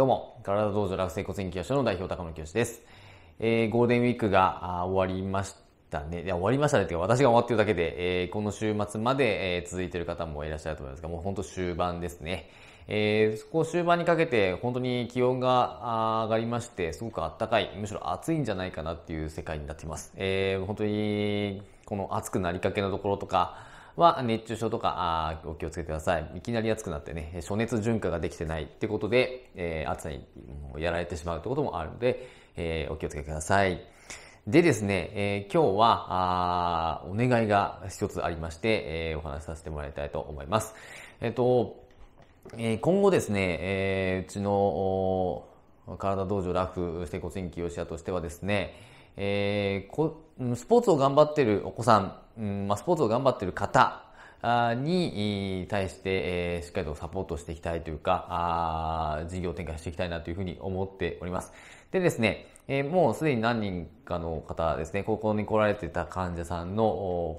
どうも、体道場落成骨院教師の代表高野教師です。えー、ゴールデンウィークが終わりましたね。いや、終わりましたねっていうか、私が終わってるだけで、えー、この週末まで、えー、続いてる方もいらっしゃると思いますが、もうほんと終盤ですね。えー、こ終盤にかけて本当に気温が上がりまして、すごく暖かい、むしろ暑いんじゃないかなっていう世界になっています。えー、本当にこの暑くなりかけのところとか、は熱中症とかお気をつけてください。いきなり暑くなってね、暑熱順化ができてないってことで、えー、暑さにやられてしまうってこともあるので、えー、お気をつけください。でですね、えー、今日はあお願いが一つありまして、えー、お話しさせてもらいたいと思います。えっ、ー、と、えー、今後ですね、えー、うちの体道場ラフ整骨院用者としてはですね、えー、こスポーツを頑張ってるお子さん、うんまあ、スポーツを頑張ってる方に対して、えしっかりとサポートしていきたいというか、あ事業展開していきたいなというふうに思っております。でですね、えもうすでに何人かの方ですね、高校に来られてた患者さんの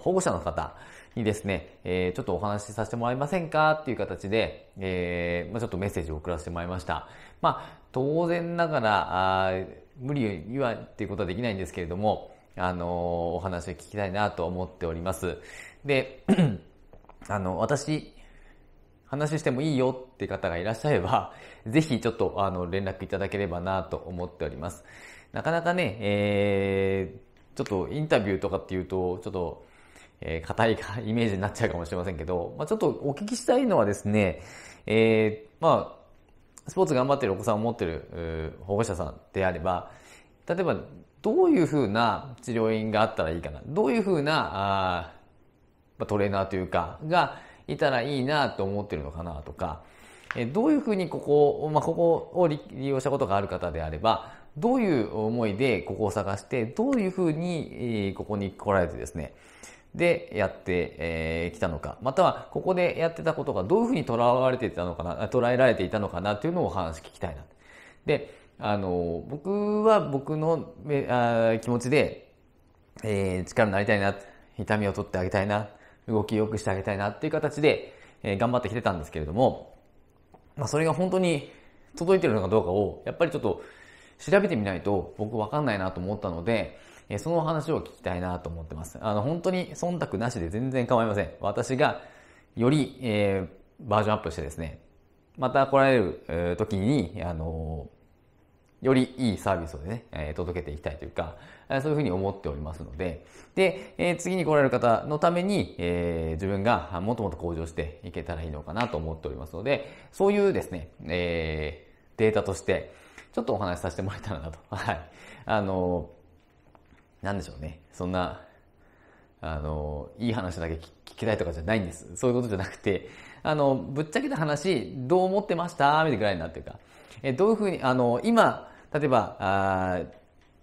保護者の方にですね、えちょっとお話しさせてもらえませんかっていう形で、えまちょっとメッセージを送らせてもらいました。まあ、当然ながら、無理にはっていうことはできないんですけれども、あの、お話を聞きたいなと思っております。で、あの、私、話してもいいよって方がいらっしゃれば、ぜひちょっと、あの、連絡いただければなと思っております。なかなかね、えー、ちょっとインタビューとかっていうと、ちょっと、えー、硬いイメージになっちゃうかもしれませんけど、まあ、ちょっとお聞きしたいのはですね、えー、まあ、スポーツ頑張ってるお子さんを持ってる保護者さんであれば、例えばどういうふうな治療院があったらいいかな、どういうふうなあトレーナーというか、がいたらいいなと思ってるのかなとか、どういうふうにここ、まあ、ここを利用したことがある方であれば、どういう思いでここを探して、どういうふうにここに来られてですね、でやってき、え来たのか、またはここでやってたことがどういうふうに捉われていたのかな、捉えられていたのかなというのをお話聞きたいな。で、あの、僕は僕のあ気持ちで、えー、力になりたいな、痛みを取ってあげたいな、動きを良くしてあげたいなっていう形で、えー、頑張ってきてたんですけれども、まあ、それが本当に届いてるのかどうかを、やっぱりちょっと調べてみないと僕わかんないなと思ったので、えそのお話を聞きたいなと思ってます。あの、本当に忖度なしで全然構いません。私がより、えー、バージョンアップしてですね、また来られる、えー、時に、あのよりいいサービスをね、えー、届けていきたいというか、えー、そういうふうに思っておりますので、で、えー、次に来られる方のために、え自分がもっともっと向上していけたらいいのかなと思っておりますので、そういうですね、えデータとして、ちょっとお話しさせてもらえたらなと。はい。あのなんでしょうね。そんな、あの、いい話だけ聞きたいとかじゃないんです。そういうことじゃなくて、あの、ぶっちゃけた話、どう思ってましたみたいなぐらいになってるか。え、どういうふうに、あの、今、例えば、あ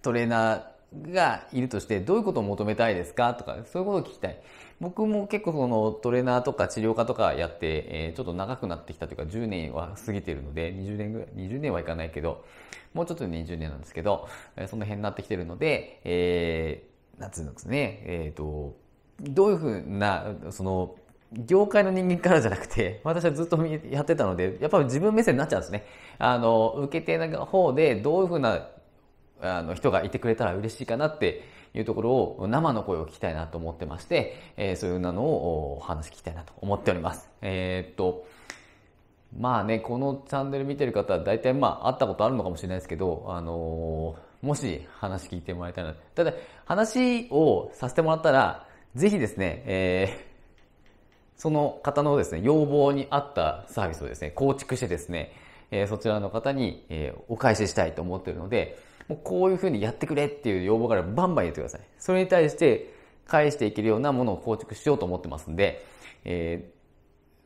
トレーナーがいるとしてどういうことを求めたいですかとかそういうことを聞きたい。僕も結構そのトレーナーとか治療科とかやって、えー、ちょっと長くなってきたというか10年は過ぎてるので20年ぐらい、20年はいかないけど、もうちょっとで20年なんですけど、えその辺になってきてるので、えー、なんつうのですね、えっ、ー、と、どういうふうな、その、業界の人間からじゃなくて、私はずっとやってたので、やっぱり自分目線になっちゃうんですね。あの、受け手の方でどういうふうなあの人がいてくれたら嬉しいかなっていうところを生の声を聞きたいなと思ってまして、えー、そういうなのをお話聞きたいなと思っております。えー、っと、まあね、このチャンネル見てる方は大体まあ会ったことあるのかもしれないですけど、あのー、もし話聞いてもらいたいな。ただ、話をさせてもらったら、ぜひですね、えー、その方のですね、要望に合ったサービスをですね、構築してですね、えー、そちらの方に、えー、お返ししたいと思っているので、もうこういうふうにやってくれっていう要望からバンバン言ってください。それに対して返していけるようなものを構築しようと思ってますんで、え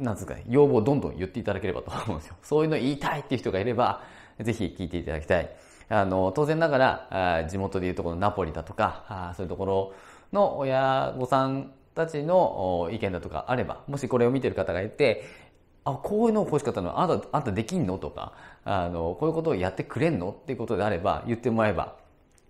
ー、なんですかね、要望をどんどん言っていただければと思うんですよ。そういうの言いたいっていう人がいれば、ぜひ聞いていただきたい。あの、当然ながら、あ地元でいうところナポリだとか、あそういうところの親御さんたちの意見だとかあれば、もしこれを見てる方がいて、あ、こういうの欲しかったのあんた、あんたできんのとか、あの、こういうことをやってくれんのっていうことであれば、言ってもらえば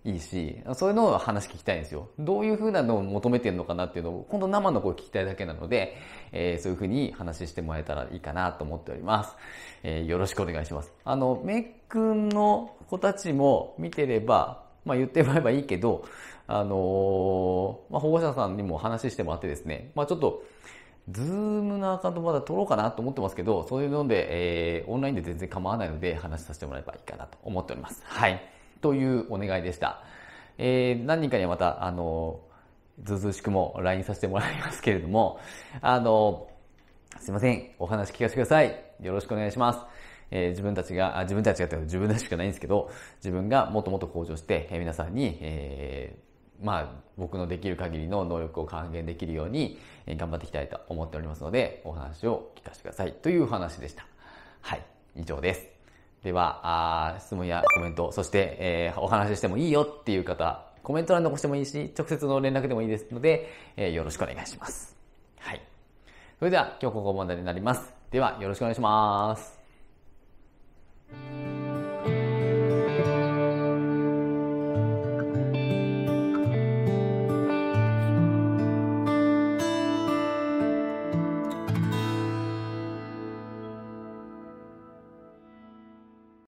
いいし、そういうのを話聞きたいんですよ。どういうふうなのを求めてるのかなっていうのを、今度生の声聞きたいだけなので、えー、そういうふうに話してもらえたらいいかなと思っております。えー、よろしくお願いします。あの、めっくんの子たちも見てれば、まあ言ってもらえばいいけど、あのー、まあ保護者さんにも話してもらってですね、まあちょっと、ズームのアカウントまだ取ろうかなと思ってますけど、そういうので、えー、オンラインで全然構わないので話させてもらえばいいかなと思っております。はい。というお願いでした。えー、何人かにはまた、あの、ずうずうしくも LINE させてもらいますけれども、あの、すいません。お話聞かせてください。よろしくお願いします。えー、自分たちが、あ自分たちがって自分たちしかないんですけど、自分がもっともっと向上して、えー、皆さんに、えー、まあ、僕のできる限りの能力を還元できるようにえ頑張っていきたいと思っておりますので、お話を聞かせてください。という話でした。はい、以上です。では、あ質問やコメント、そして、えー、お話ししてもいいよっていう方、コメント欄残してもいいし、直接の連絡でもいいですので、えー、よろしくお願いします。はい。それでは、今日ここまでになります。では、よろしくお願いします。